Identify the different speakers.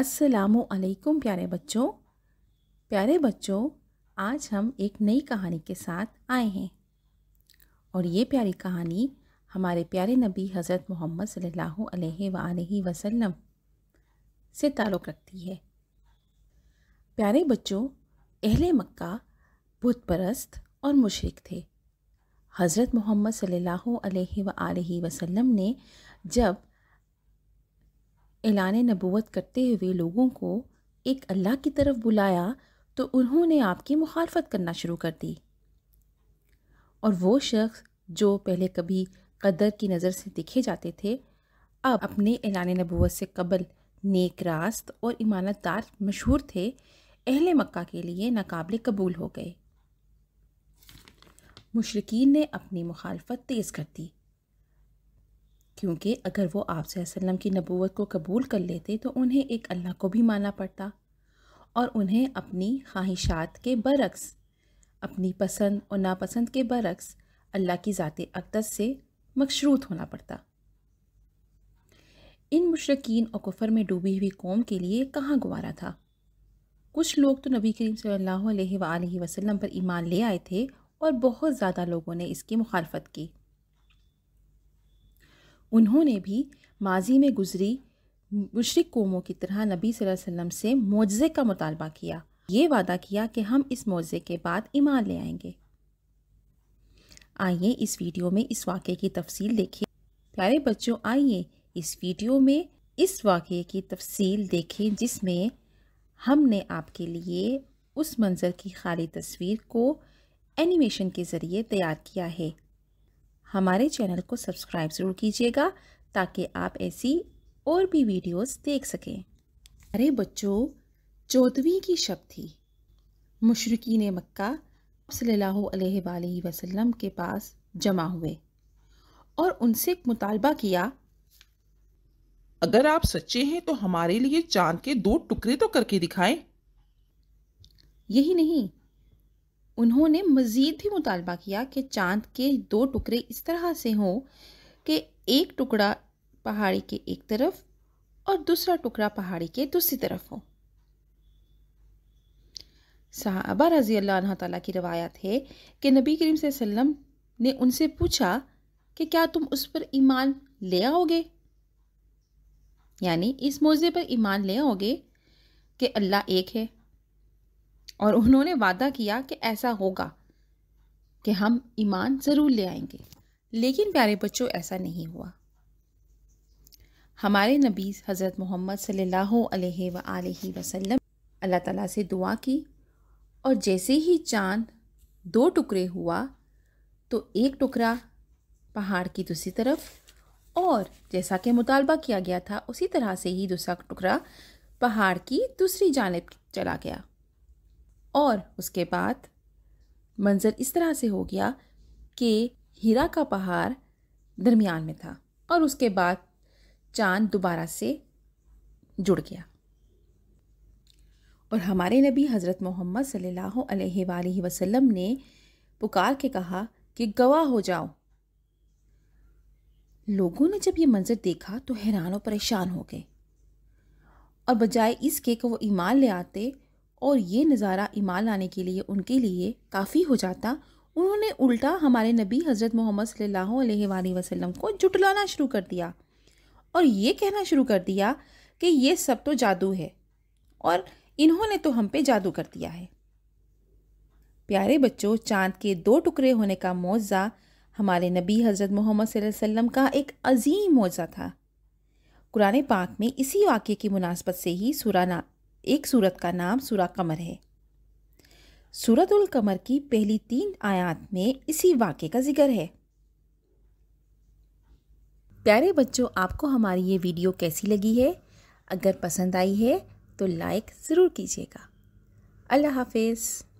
Speaker 1: असलकुम प्यारे बच्चों प्यारे बच्चों आज हम एक नई कहानी के साथ आए हैं और ये प्यारी कहानी हमारे प्यारे नबी हज़रत मोहम्मद अलैहि वसल्लम से ताल्लुक़ रखती है प्यारे बच्चों अहले मक्का बुत परस्त और मुशरक थे हज़रत मोहम्मद सल्लल्लाहु अलैहि वसल्लम ने जब एलान नबूत करते हुए लोगों को एक अल्लाह की तरफ बुलाया तो उन्होंने आपकी मुखालफत करना शुरू कर दी और वो शख्स जो पहले कभी कदर की नज़र से दिखे जाते थे अब अपने एलान नबूत से कबल नेक रास्त और ईमानदार मशहूर थे अहल मक्का के लिए नाकबले कबूल हो गए मुशरकिन ने अपनी मुखालफत तेज़ कर दी क्योंकि अगर वो आपसे वसल्लम की नबूवत को कबूल कर लेते तो उन्हें एक अल्लाह को भी माना पड़ता और उन्हें अपनी ख्वाहिशात के बरक्स अपनी पसंद और नापसंद के बरक्स अल्लाह की ज़ात अकदस से मशरूत होना पड़ता इन मुशरकिन और कुफर में डूबी हुई कौम के लिए कहाँ गुवारा था कुछ लोग तो नबी करीम सल्लल्लाहु अलैहि वसल्लम पर ईमान ले आए थे और बहुत ज़्यादा लोगों ने इसकी मुखालफत की उन्होंने भी माजी में गुजरी मुशरक कौमों की तरह नबी वसल्लम से मुआजे का मुतालबा किया ये वादा किया कि हम इस मौज़े के बाद ईमान ले आएंगे आइए इस वीडियो में इस वाक़े की तफसील देखें प्यारे बच्चों आइए इस वीडियो में इस वाक़े की तफसील देखें जिसमें हमने आपके लिए उस मंज़र की खाली तस्वीर को एनिमेशन के ज़रिए तैयार किया है हमारे चैनल को सब्सक्राइब ज़रूर कीजिएगा ताकि आप ऐसी और भी वीडियोस देख सकें अरे बच्चों चौदहवीं की शब थी मशरकिन मक्का सल्लल्लाहु अलैहि वसल्लम के पास जमा हुए और उनसे एक मुतालबा किया अगर आप सच्चे हैं तो हमारे लिए चांद के दो टुकड़े तो करके दिखाएं यही नहीं उन्होंने मज़ीद भी मुतालबा किया कि चांद के दो टुकड़े इस तरह से हों कि एक टुकड़ा पहाड़ी के एक तरफ और दूसरा टुकड़ा पहाड़ी के दूसरी तरफ हो साहबा रज़ी अल्लाह तला की रवायत है कि नबी करीम वसल्लम ने उनसे पूछा कि क्या तुम उस पर ईमान ले आओगे यानी इस मौजे पर ईमान ले आओगे कि अल्लाह एक है और उन्होंने वादा किया कि ऐसा होगा कि हम ईमान ज़रूर ले आएंगे लेकिन प्यारे बच्चों ऐसा नहीं हुआ हमारे नबी हज़रत मोहम्मद सल्लल्लाहु अलैहि वसल्लम अल्लाह ताला से दुआ की और जैसे ही चांद दो टुकड़े हुआ तो एक टुकड़ा पहाड़ की दूसरी तरफ और जैसा कि मुतालबा किया गया था उसी तरह से ही दूसरा टुकड़ा पहाड़ की दूसरी जानब चला गया और उसके बाद मंज़र इस तरह से हो गया कि हीरा का पहाड़ दरमियान में था और उसके बाद चांद दोबारा से जुड़ गया और हमारे नबी हज़रत मोहम्मद सल्लल्लाहु अलैहि वसल्लम ने पुकार के कहा कि गवाह हो जाओ लोगों ने जब ये मंज़र देखा तो हैरान और परेशान हो गए और बजाय इसके कि वो ईमान ले आते और ये नज़ारा ईमान लाने के लिए उनके लिए काफ़ी हो जाता उन्होंने उल्टा हमारे नबी हज़रत मोहम्मद सल्लल्लाहु अलैहि को जुटलाना शुरू कर दिया और ये कहना शुरू कर दिया कि ये सब तो जादू है और इन्होंने तो हम पे जादू कर दिया है प्यारे बच्चों चांद के दो टुकड़े होने का मुआवजा हमारे नबी हज़रत मोहम्मद वसल्लम का एक अजीम मुआवजा था कुरान पाक में इसी वाक्य की मुनासबत से ही सुराना एक सूरत का नाम सूरा कमर है सूरतुल कमर की पहली तीन आयात में इसी वाक्य का जिक्र है प्यारे बच्चों आपको हमारी ये वीडियो कैसी लगी है अगर पसंद आई है तो लाइक ज़रूर कीजिएगा अल्लाह हाफिज़